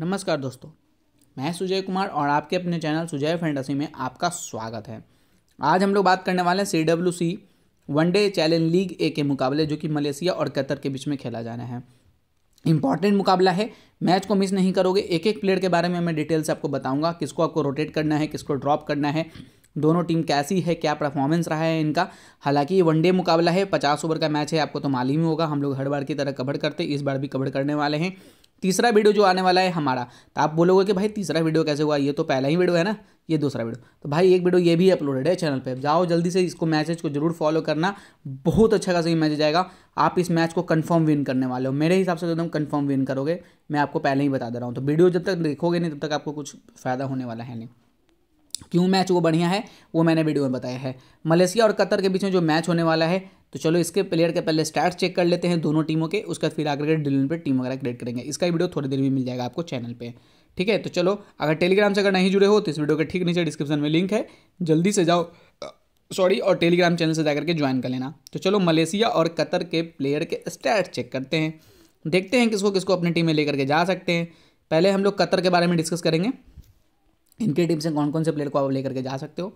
नमस्कार दोस्तों मैं सुजय कुमार और आपके अपने चैनल सुजय फेंडासी में आपका स्वागत है आज हम लोग बात करने वाले हैं C W C one day challenge league A के मुकाबले जो कि मलेशिया और कतर के बीच में खेला जाना है इंपॉर्टेंट मुकाबला है मैच को मिस नहीं करोगे एक एक प्लेयर के बारे में मैं डिटेल से आपको बताऊंगा किसको आपको रोटेट करना है किसको ड्रॉप करना है दोनों टीम कैसी है क्या परफॉर्मेंस रहा है इनका हालांकि ये वनडे मुकाबला है पचास ओवर का मैच है आपको तो मालूम ही होगा हम लोग हर बार की तरह कवर करते इस बार भी कवर करने वाले हैं तीसरा वीडियो जो आने वाला है हमारा तो आप बोलोगे कि भाई तीसरा वीडियो कैसे हुआ ये तो पहला ही वीडियो है ना ये दूसरा वीडियो तो भाई एक वीडियो ये भी अपलोडेड है चैनल पे जाओ जल्दी से इसको मैसेज को जरूर फॉलो करना बहुत अच्छा खासा मैसेज जाएगा आएगा आप इस मैच को कन्फर्म विन करने वाले हो मेरे हिसाब से एकदम तो कन्फर्म विन करोगे मैं आपको पहले ही बता दे रहा हूँ तो वीडियो जब तक देखोगे नहीं तब तक आपको कुछ फ़ायदा होने वाला है नहीं क्यों मैच वो बढ़िया है वो मैंने वीडियो में बताया है मलेशिया और कतर के बीच में जो मैच होने वाला है तो चलो इसके प्लेयर के पहले स्टार्ट चेक कर लेते हैं दोनों टीमों के उसके बाद फिर आकर के डिलन पर टीम वगैरह क्रिएट करेंगे इसका वीडियो थोड़ी देर में मिल जाएगा आपको चैनल पर ठीक है तो चलो अगर टेलीग्राम से अगर नहीं जुड़े हो तो इस वीडियो के ठीक नीचे डिस्क्रिप्शन में लिंक है जल्दी से जाओ सॉरी और टेलीग्राम चैनल से जाकर के ज्वाइन कर लेना तो चलो मलेशिया और कतर के प्लेयर के स्टैट चेक करते हैं देखते हैं किसको किसको अपनी टीम में लेकर के जा सकते हैं पहले हम लोग कतर के बारे में डिस्कस करेंगे इनके टीम से कौन कौन से प्लेयर को आप लेकर के जा सकते हो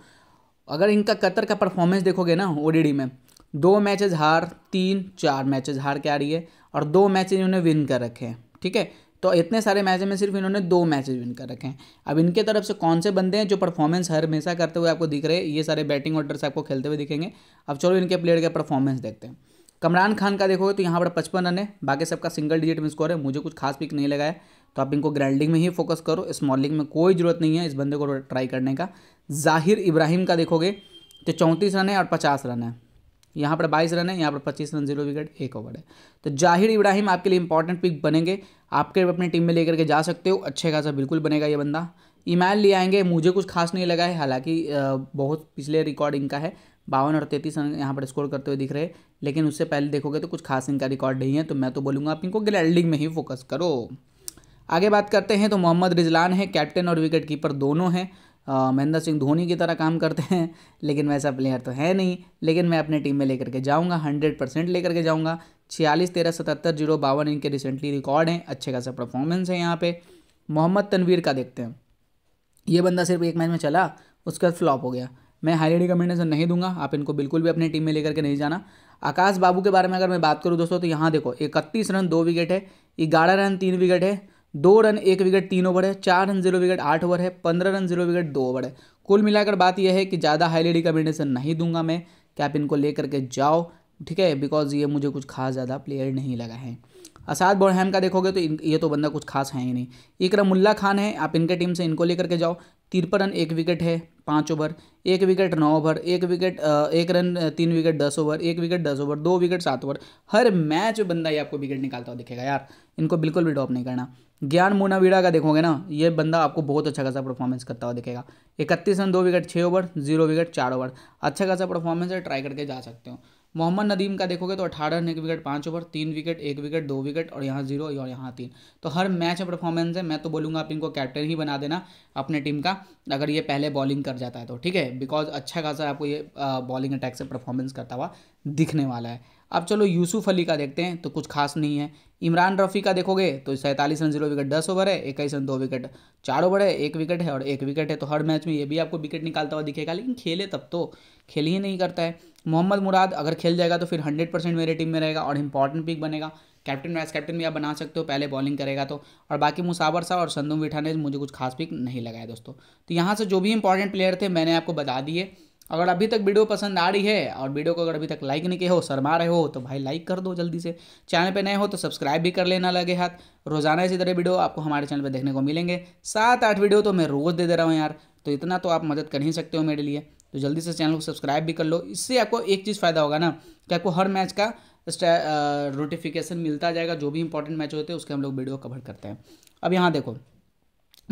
अगर इनका कतर का परफॉर्मेंस देखोगे ना ओ में दो मैचेज हार तीन चार मैचेज हार के आ रही है और दो मैच इन्होंने विन कर रखे हैं ठीक है तो इतने सारे मैच में सिर्फ इन्होंने दो मैचेज विन कर रखे हैं अब इनके तरफ से कौन से बंदे हैं जो परफॉर्मेंस हर हमेशा करते हुए आपको दिख रहे हैं ये सारे बैटिंग ऑर्डर से आपको खेलते हुए दिखेंगे अब चलो इनके प्लेयर का परफॉर्मेंस देखते हैं कमरान खान का देखोगे तो यहाँ पर पचपन रन है बाकी सबका सिंगल डिजिट में स्कोर है मुझे कुछ खास पिक नहीं लगाया तो आप इनको ग्रैंडिंग में ही फोकस करो स्मॉल में कोई ज़रूरत नहीं है इस बंदे को ट्राई करने का जाहिर इब्राहिम का देखोगे तो चौंतीस रन है और पचास रन है यहाँ पर बाईस रन है यहाँ पर पच्चीस रन जीरो विकेट एक ओवर है तो जाहिर इब्राहिम आपके लिए इंपॉर्टेंट पिक बनेंगे आपके अपनी टीम में लेकर के जा सकते हो अच्छे खासा बिल्कुल बनेगा ये बंदा ईमेल ले आएंगे मुझे कुछ खास नहीं लगा है हालांकि बहुत पिछले रिकॉर्डिंग का है बावन और तैंतीस रन यहाँ पर स्कोर करते हुए दिख रहे लेकिन उससे पहले देखोगे तो कुछ खास इनका रिकॉर्ड नहीं है तो मैं तो बोलूँगा आप इनको ग्लैंडिंग में ही फोकस करो आगे बात करते हैं तो मोहम्मद रिजलान है कैप्टन और विकेट कीपर दोनों हैं महेंद्र सिंह धोनी की तरह काम करते हैं लेकिन वैसा प्लेयर तो है नहीं लेकिन मैं अपने टीम में लेकर के जाऊंगा हंड्रेड परसेंट लेकर के जाऊंगा छियालीस तेरह सतहत्तर जीरो बावन इनके रिसेंटली रिकॉर्ड हैं अच्छे खासा परफॉर्मेंस है यहाँ पे मोहम्मद तनवीर का देखते हैं ये बंदा सिर्फ एक मैच में चला उसके बाद फ्लॉप हो गया मैं हाईली रिकमेंडेशन नहीं दूंगा आप इनको बिल्कुल भी अपनी टीम में लेकर के नहीं जाना आकाश बाबू के बारे में अगर मैं बात करूँ दोस्तों तो यहाँ देखो इकतीस रन दो विकेट है ग्यारह रन तीन विकेट है दो रन एक विकेट तीन ओवर है चार रन जीरो विकेट आठ ओवर है पंद्रह रन जीरो विकेट दो ओवर है कुल मिलाकर बात यह है कि ज़्यादा हाईली रिकमेंडेशन नहीं दूंगा मैं कि आप इनको लेकर के जाओ ठीक है बिकॉज ये मुझे कुछ खास ज़्यादा प्लेयर नहीं लगा है असाद बोरहैम का देखोगे तो ये तो बंदा कुछ खास है ही नहीं इकरमुल्ला खान है आप इनके टीम से इनको लेकर के जाओ तिरपन रन एक विकेट है पाँच ओवर एक विकेट नौ ओवर एक विकेट एक रन तीन विकेट दस ओवर एक विकेट दस ओवर दो विकेट सात ओवर हर मैच बंदा ही आपको विकेट निकालता हुआ दिखेगा यार इनको बिल्कुल भी ड्रॉप नहीं करना ज्ञान मुनावीड़ा का देखोगे ना ये बंदा आपको बहुत अच्छा खासा परफॉर्मेंस करता हुआ दिखेगा इकतीस रन दो विकेट छः ओवर जीरो विकेट चार ओवर अच्छा खासा परफॉर्मेंस है ट्राई करके जा सकते हो मोहम्मद नदीम का देखोगे तो अठारह रन एक विकेट पाँच ओवर तीन विकेट एक विकेट दो विकेट और यहाँ जीरो और यहाँ तीन तो हर मैच में परफॉर्मेंस है मैं तो बोलूँगा आप इनको कैप्टन ही बना देना अपने टीम का अगर ये पहले बॉलिंग कर जाता है तो ठीक है बिकॉज अच्छा खासा आपको ये बॉलिंग अटैक से परफॉर्मेंस करता हुआ दिखने वाला है अब चलो यूसुफ अली का देखते हैं तो कुछ खास नहीं है इमरान रफ़ी का देखोगे तो सैंतालीस रन जीरो विकेट दस ओवर है इक्कीस रन दो विकेट चार ओवर है एक विकेट है और एक विकेट है तो हर मैच में ये भी आपको विकेट निकालता हुआ दिखेगा लेकिन खेले तब तो खेल ही नहीं करता है मोहम्मद मुराद अगर खेल जाएगा तो फिर हंड्रेड परसेंट मेरे टीम में रहेगा और इंपॉर्टेंट पिक बनेगा कैप्टन वाइस कैप्टन भी आप बना सकते हो पहले बॉलिंग करेगा तो और बाकी मुसावर साहब और संदूम विठा ने मुझे कुछ खास पिक नहीं लगाया दोस्तों तो यहाँ से जो भी इंपॉर्टेंट प्लेयर थे मैंने आपको बता दिए अगर अभी तक वीडियो पसंद आ रही है और वीडियो को अगर अभी तक लाइक नहीं किया हो शर्मा रहे हो तो भाई लाइक कर दो जल्दी से चैनल पे नए हो तो सब्सक्राइब भी कर लेना लगे हाथ रोजाना इसी तरह वीडियो आपको हमारे चैनल पे देखने को मिलेंगे सात आठ वीडियो तो मैं रोज़ दे दे रहा हूँ यार तो इतना तो आप मदद कर ही सकते हो मेरे लिए तो जल्दी से चैनल को सब्सक्राइब भी कर लो इससे आपको एक चीज़ फ़ायदा होगा ना कि आपको हर मैच का नोटिफिकेशन मिलता जाएगा जो भी इंपॉर्टेंट मैच होते हैं उसके हम लोग वीडियो कवर करते हैं अब यहाँ देखो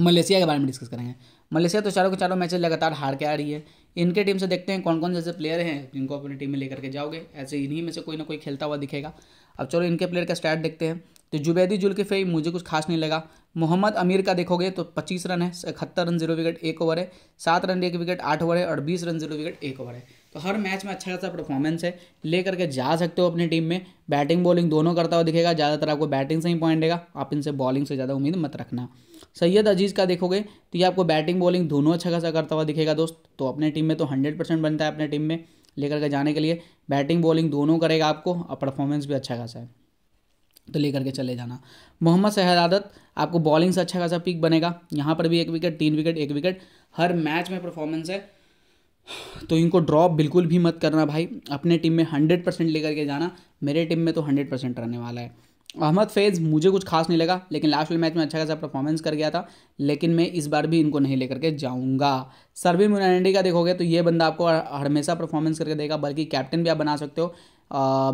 मलेशिया के बारे में डिस्कस करेंगे मलेशिया तो चारों के चारों मैचेस लगातार हार के आ रही है इनके टीम से देखते हैं कौन कौन से ऐसे प्लेयर हैं जिनको अपनी टीम में लेकर के जाओगे ऐसे इन्हीं में से कोई ना कोई खेलता हुआ दिखेगा अब चलो इनके प्लेयर का स्टैट देखते हैं तो जुबैदी जुल के फेई मुझे कुछ खास नहीं लगा मोहम्मद अमीर का देखोगे तो पच्चीस रन है इकहत्तर रन जीरो विकेट एक ओवर है सात रन एक विकेट आठ ओवर है और बीस रन जीरो विकेट एक ओवर है तो हर मैच में अच्छा खासा परफॉर्मेंस है लेकर के जा सकते हो अपनी टीम में बैटिंग बॉलिंग दोनों करता हुआ दिखेगा ज़्यादातर आपको बैटिंग से ही पॉइंट देगा आप इनसे बॉलिंग से ज़्यादा उम्मीद मत रखना सैयद अजीज़ का देखोगे तो ये आपको बैटिंग बॉलिंग दोनों अच्छा खासा करता हुआ दिखेगा दोस्त तो अपने टीम में तो हंड्रेड परसेंट बनता है अपने टीम में लेकर के जाने के लिए बैटिंग बॉलिंग दोनों करेगा आपको और परफॉर्मेंस भी अच्छा खासा है तो लेकर के चले जाना मोहम्मद आदत आपको बॉलिंग से अच्छा खासा पिक बनेगा यहाँ पर भी एक विकेट तीन विकेट एक विकेट हर मैच में परफॉर्मेंस है तो इनको ड्रॉप बिल्कुल भी मत करना भाई अपने टीम में हंड्रेड परसेंट लेकर के जाना मेरे टीम में तो हंड्रेड परसेंट रहने वाला है अहमद फैज़ मुझे कुछ खास नहीं लगा लेकिन लास्ट वाले मैच में अच्छा खासा परफॉर्मेंस कर गया था लेकिन मैं इस बार भी इनको नहीं लेकर के जाऊंगा सर्वी मुनाडी का देखोगे तो ये बंदा आपको हमेशा परफॉर्मेंस करके देगा बल्कि कैप्टन भी आप बना सकते हो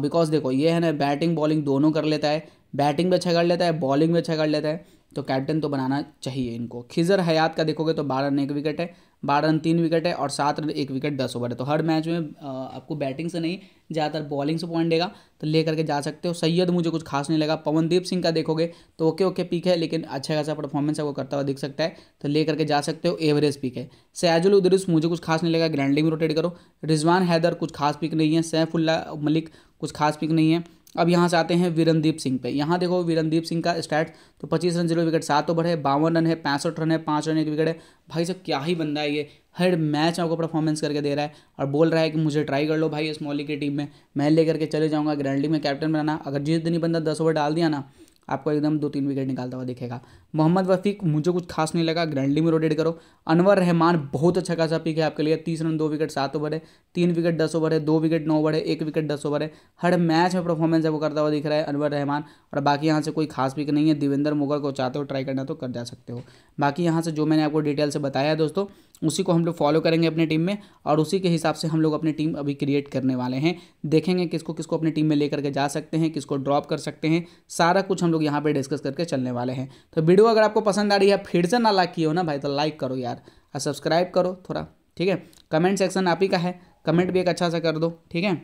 बिकॉज देखो ये है ना बैटिंग बॉलिंग दोनों कर लेता है बैटिंग भी अच्छा कर लेता है बॉलिंग भी अच्छा कर लेता है तो कैप्टन तो बनाना चाहिए इनको खिजर हयात का देखोगे तो बारह रन एक विकेट है बारह रन तीन विकेट है और सात रन एक विकेट दस ओवर है तो हर मैच में आपको बैटिंग से नहीं ज़्यादातर बॉलिंग से पॉइंट देगा तो ले करके जा सकते हो सैयद मुझे कुछ खास नहीं लगा पवनदीप सिंह का देखोगे तो ओके ओके पिक है लेकिन अच्छा खासा परफॉर्मेंस आपको करता हुआ दिख सकता है तो ले करके जा सकते हो एवरेज पिक है सयाजुल उदरिस मुझे कुछ खास नहीं लगा ग्रैंडिंग रोटेट करो रिजवान हैदर कुछ खास पिक नहीं है सैफुल्ला मलिक कुछ खास पिक नहीं है अब यहाँ से आते हैं वीरनदीप सिंह पे यहाँ देखो वीरनदीप सिंह का स्टैट तो पच्चीस रन जीरो विकेट सात ओवर है बावन रन है पैंसठ रन है पाँच रन एक विकेट है भाई सब क्या ही बंदा है ये हर मैच आपको परफॉर्मेंस करके दे रहा है और बोल रहा है कि मुझे ट्राई कर लो भाई इस मॉली की टीम में मैं लेकर के चले जाऊँगा ग्रैंड लीग में कैप्टन बनाना अगर जिस दिन ही बंदा दस ओवर डाल दिया ना आपको एकदम दो तीन विकेट निकालता हुआ दिखेगा मोहम्मद वफीक मुझे कुछ खास नहीं लगा ग्रैंडली में रोटेट करो अनवर रहमान बहुत अच्छा खासा पिक है आपके लिए तीस रन दो विकेट सात ओवर है तीन विकेट दस ओवर है दो विकेट नौ ओवर है एक विकेट दस ओवर है हर मैच में परफॉर्मेंस है वो करता हुआ दिख रहा है अनवर रहमान और बाकी यहाँ से कोई खास पिक नहीं है देवेंद्र मुगल को चाहते हो ट्राई करना तो कर जा सकते हो बाकी यहाँ से जो मैंने आपको डिटेल से बताया दोस्तों उसी को हम लोग फॉलो करेंगे अपने टीम में और उसी के हिसाब से हम लोग अपनी टीम अभी क्रिएट करने वाले हैं देखेंगे किसको किसको अपनी टीम में लेकर के जा सकते हैं किसको ड्रॉप कर सकते हैं सारा कुछ हम लोग यहाँ पर डिस्कस करके चलने वाले हैं तो वीडियो अगर आपको पसंद आ रही है फिर से ना लाइक किए हो ना भाई तो लाइक करो यार और सब्सक्राइब करो थोड़ा ठीक है कमेंट सेक्शन आप ही का है कमेंट भी एक अच्छा सा कर दो ठीक है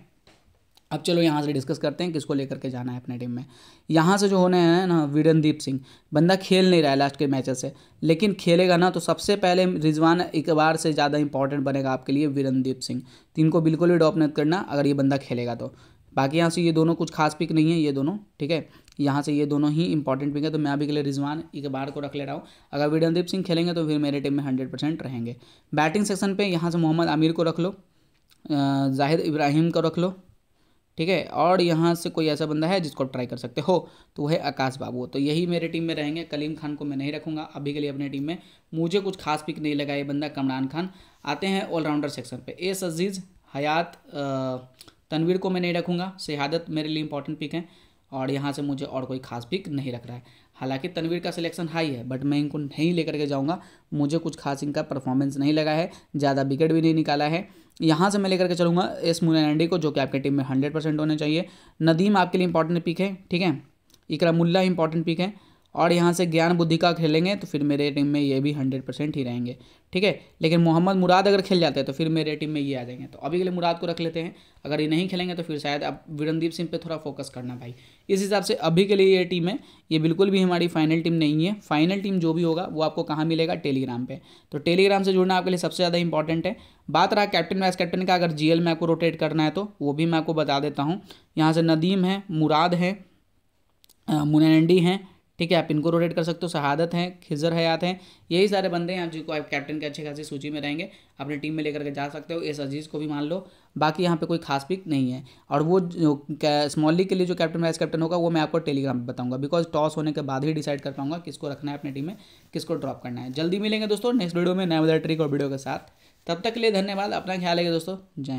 अब चलो यहाँ से डिस्कस करते हैं किसको लेकर के जाना है अपने टीम में यहाँ से जो होने हैं ना वीरनदीप सिंह बंदा खेल नहीं रहा है लास्ट के मैचेस से लेकिन खेलेगा ना तो सबसे पहले रिजवान इकबार से ज़्यादा इंपॉर्टेंट बनेगा आपके लिए विरनदीप सिंह तो इनको बिल्कुल भी डॉप नहीं करना अगर ये बंदा खेलेगा तो बाकी यहाँ से ये दोनों कुछ खास पिक नहीं है ये दोनों ठीक है यहाँ से ये दोनों ही इंपॉर्टेंट पिक है तो मैं अभी के लिए रिजवान इकबार को रख ले रहा हूँ अगर वीरनदीप सिंह खेलेंगे तो फिर मेरे टीम में हंड्रेड परसेंट रहेंगे बैटिंग सेक्शन पर यहाँ से मोहम्मद आमिर को रख लो जाहिद इब्राहिम को रख लो ठीक है और यहाँ से कोई ऐसा बंदा है जिसको ट्राई कर सकते हो तो वह आकाश बाबू तो यही मेरे टीम में रहेंगे कलीम खान को मैं नहीं रखूँगा अभी के लिए अपने टीम में मुझे कुछ खास पिक नहीं लगा ये बंदा कमरान खान आते हैं ऑलराउंडर सेक्शन पर एस अजीज़ हयात तनवीर को मैं नहीं रखूँगा शहादत मेरे लिए इंपॉर्टेंट पिक है और यहाँ से मुझे और कोई खास पिक नहीं रख रहा है हालांकि तनवीर का सिलेक्शन हाई है बट मैं इनको नहीं लेकर के जाऊँगा मुझे कुछ खास इनका परफॉर्मेंस नहीं लगा है ज़्यादा विकेट भी नहीं निकाला है यहाँ से मैं लेकर के चलूँगा एस मुन एंडी को जो कि आपके टीम में हंड्रेड परसेंट होने चाहिए नदीम आपके लिए इंपॉर्टेंट पिक है ठीक है इकरा मुल्ला इंपॉर्टेंट पिक है और यहाँ से ज्ञान बुद्धि का खेलेंगे तो फिर मेरे टीम में ये भी हंड्रेड परसेंट ही रहेंगे ठीक है लेकिन मोहम्मद मुराद अगर खेल जाते हैं तो फिर मेरे टीम में ये आ जाएंगे तो अभी के लिए मुराद को रख लेते हैं अगर ये नहीं खेलेंगे तो फिर शायद अब विरणदीप सिंह पे थोड़ा फोकस करना भाई इस हिसाब से अभी के लिए ये टीम है ये बिल्कुल भी हमारी फाइनल टीम नहीं है फाइनल टीम जो भी होगा वो आपको कहाँ मिलेगा टेलीग्राम पर तो टेलीग्राम से जुड़ना आपके लिए सबसे ज़्यादा इंपॉर्टेंट है बात रहा कैप्टन वाइस कैप्टन का अगर जी में आपको रोटेट करना है तो वो भी मैं आपको बता देता हूँ यहाँ से नदीम है मुराद है मुनैंडी हैं ठीक है आप इनको रोटेट कर सकते हो शहादत हैं खिजर हयात हैं यही सारे बंदे हैं आप जिनको आप कैप्टन के अच्छे खासी सूची में रहेंगे अपनी टीम में लेकर के जा सकते हो एस अजीज़ को भी मान लो बाकी यहाँ पे कोई खास पिक नहीं है और वो स्मॉल लीग के लिए जो कैप्टन वाइस कैप्टन होगा वो मैं आपको टेलीग्राम पर बताऊँगा बिकॉज टॉस होने के बाद ही डिसाइड कर पाऊंगा किसको रखना है अपनी टीम में किसको ड्रॉप करना है जल्दी मिलेंगे दोस्तों नेक्स्ट वीडियो में नए वाला ट्रिक और वीडियो के साथ तब तक के लिए धन्यवाद अपना ख्याल है दोस्तों जय